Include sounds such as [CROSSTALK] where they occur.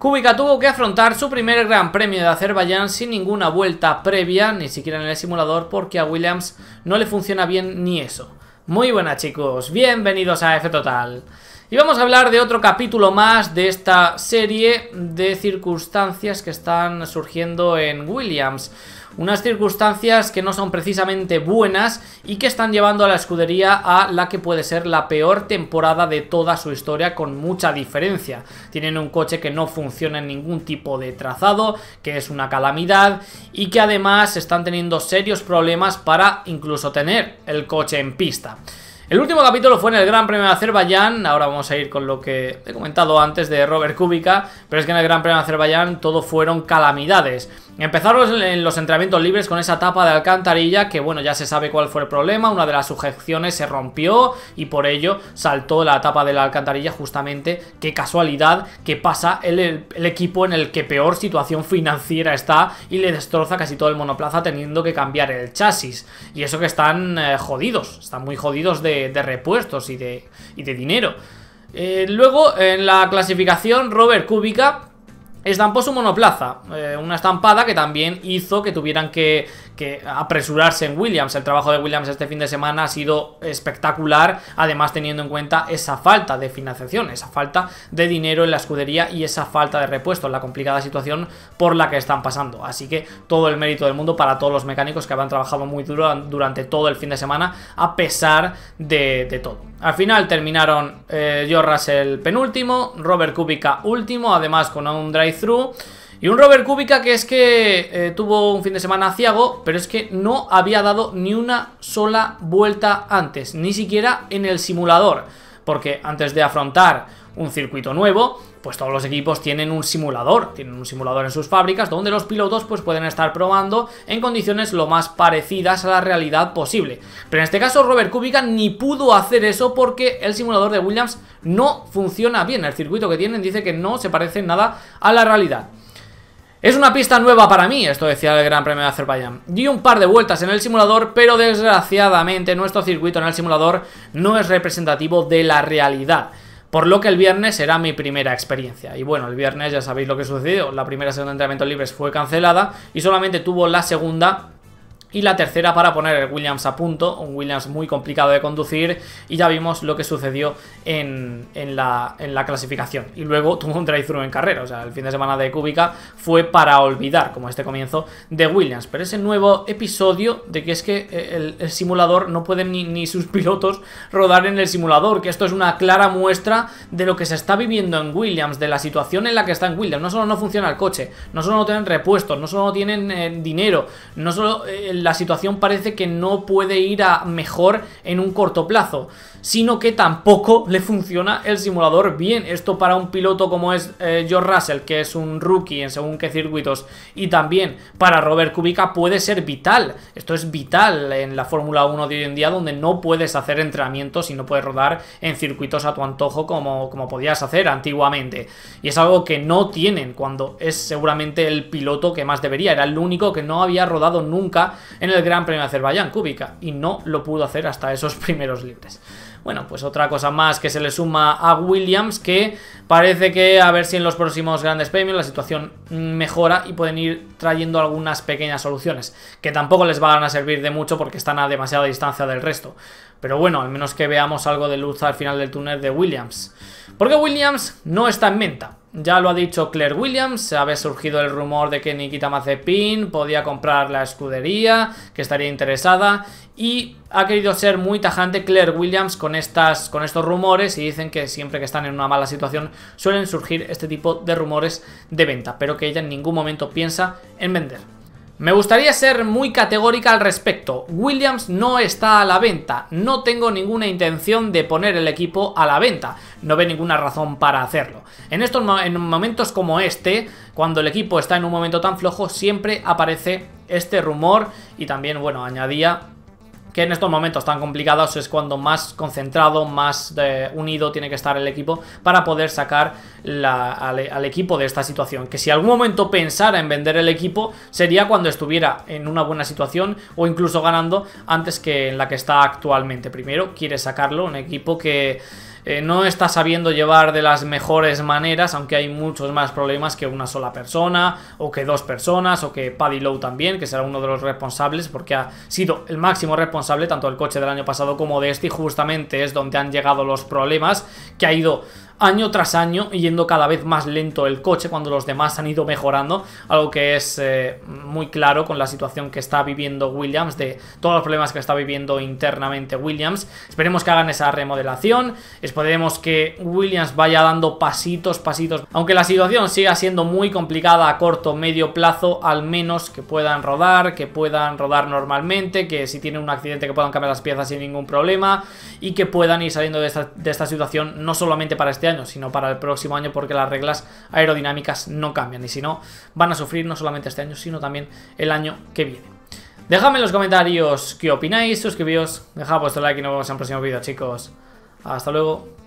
Kubica tuvo que afrontar su primer gran premio de Azerbaiyán sin ninguna vuelta previa, ni siquiera en el simulador, porque a Williams no le funciona bien ni eso. Muy buenas chicos, bienvenidos a F Total. Y vamos a hablar de otro capítulo más de esta serie de circunstancias que están surgiendo en Williams unas circunstancias que no son precisamente buenas y que están llevando a la escudería a la que puede ser la peor temporada de toda su historia con mucha diferencia. Tienen un coche que no funciona en ningún tipo de trazado, que es una calamidad y que además están teniendo serios problemas para incluso tener el coche en pista. El último capítulo fue en el Gran Premio de Azerbaiyán, ahora vamos a ir con lo que he comentado antes de Robert Kubica, pero es que en el Gran Premio de Azerbaiyán todo fueron calamidades. Empezaron en los entrenamientos libres con esa tapa de alcantarilla que bueno, ya se sabe cuál fue el problema, una de las sujeciones se rompió y por ello saltó la tapa de la alcantarilla justamente, qué casualidad que pasa el, equipo en el que peor situación financiera está y le destroza casi todo el monoplaza teniendo que cambiar el chasis y eso que están eh, jodidos, están muy jodidos de, repuestos y de, dinero. Eh, luego, en la clasificación, Robert Kubica, estampó su monoplaza, eh, una estampada que también hizo que tuvieran que, apresurarse en Williams. El trabajo de Williams este fin de semana ha sido espectacular, además teniendo en cuenta esa falta de financiación, esa falta de dinero en la escudería y esa falta de repuestos, la complicada situación por la que están pasando. Así que todo el mérito del mundo para todos los mecánicos que han trabajado muy duro durante todo el fin de semana a pesar de todo. Al final terminaron eh, Jorras el penúltimo, Robert Kubica último, además con un drive-thru. Y un Robert Kubica que es que eh, tuvo un fin de semana aciago, pero es que no había dado ni una sola vuelta antes, ni siquiera en el simulador porque antes de afrontar un circuito nuevo, pues todos los equipos tienen un simulador, tienen un simulador en sus fábricas donde los pilotos pues pueden estar probando en condiciones lo más parecidas a la realidad posible. Pero en este caso Robert Kubica ni pudo hacer eso porque el simulador de Williams no funciona bien, el circuito que tienen dice que no se parece nada a la realidad. Es una pista nueva para mí, esto decía el Gran Premio de Azerbaiyán. Di un par de vueltas en el simulador, pero desgraciadamente nuestro circuito en el simulador no es representativo de la realidad. Por lo que el viernes será mi primera experiencia. Y bueno, el viernes ya sabéis lo que sucedió. La primera segunda de entrenamiento libres fue cancelada y solamente tuvo la segunda y la tercera para poner el Williams a punto, un Williams muy complicado de conducir y ya vimos lo que sucedió en, la, clasificación. Y luego tuvo un drive en carrera, o sea, el fin de semana de Kubica fue para olvidar, como este comienzo de Williams. Pero ese nuevo episodio de que es que eh, el, simulador no pueden ni, sus pilotos rodar en el simulador, que esto es una clara muestra de lo que se está viviendo en Williams, de la situación en la que está en Williams. No solo no funciona el coche, no solo no tienen repuestos, no solo no tienen eh, dinero, no solo... el eh, la situación parece que no puede ir a mejor en un corto plazo, sino que tampoco le funciona el simulador bien. Esto para un piloto como es eh, George Russell, que es un rookie en según qué circuitos, y también para Robert Kubica puede ser vital. Esto es vital en la Fórmula 1 de hoy en día, donde no puedes hacer entrenamientos y no puedes rodar en circuitos a tu antojo como, como podías hacer antiguamente. Y es algo que no tienen cuando es seguramente el piloto que más debería. Era el único que no había rodado nunca en el Gran Premio de Azerbaiyán, Kubica, y no lo pudo hacer hasta esos [LAUGHS] primeros libres. Bueno, pues otra cosa más que se le suma a Williams, que parece que a ver si en los próximos grandes premios la situación mejora y pueden ir trayendo algunas pequeñas soluciones, que tampoco les van a servir de mucho porque están a demasiada distancia del resto. Pero bueno, al menos que veamos algo de luz al final del túnel de Williams. Porque Williams no está en menta? Ya lo ha dicho Claire Williams, ha surgido el rumor de que Nikita Mazepin podía comprar la escudería, que estaría interesada y ha querido ser muy tajante Claire Williams con, estas, con estos rumores y dicen que siempre que están en una mala situación suelen surgir este tipo de rumores de venta, pero que ella en ningún momento piensa en vender. Me gustaría ser muy categórica al respecto. Williams no está a la venta. No tengo ninguna intención de poner el equipo a la venta. No ve ninguna razón para hacerlo. En estos en momentos como este, cuando el equipo está en un momento tan flojo, siempre aparece este rumor y también, bueno, añadía que en estos momentos tan complicados es cuando más concentrado, más eh, unido tiene que estar el equipo para poder sacar al, al, equipo de esta situación. Que si algún momento pensara en vender el equipo sería cuando estuviera en una buena situación o incluso ganando antes que en la que está actualmente. Primero quiere sacarlo, un equipo que eh, no está sabiendo llevar de las mejores maneras, aunque hay muchos más problemas que una sola persona, o que dos personas, o que Paddy Lowe también, que será uno de los responsables, porque ha sido el máximo responsable tanto del coche del año pasado como de este, y justamente es donde han llegado los problemas, que ha ido año tras año yendo cada vez más lento el coche cuando los demás han ido mejorando, algo que es eh, muy claro con la situación que está viviendo Williams, de todos los problemas que está viviendo internamente Williams. Esperemos que hagan esa remodelación, esperemos que Williams vaya dando pasitos, pasitos, aunque la situación siga siendo muy complicada a corto, medio plazo, al menos que puedan rodar, que puedan rodar normalmente, que si tienen un accidente que puedan cambiar las piezas sin ningún problema y que puedan ir saliendo de esta, de esta situación no solamente para este año, año, sino para el próximo año porque las reglas aerodinámicas no cambian y si no, van a sufrir no solamente este año, sino también el año que viene. Dejadme en los comentarios qué opináis, suscribíos, dejad vuestro like y nos vemos en el próximo vídeo, chicos. Hasta luego.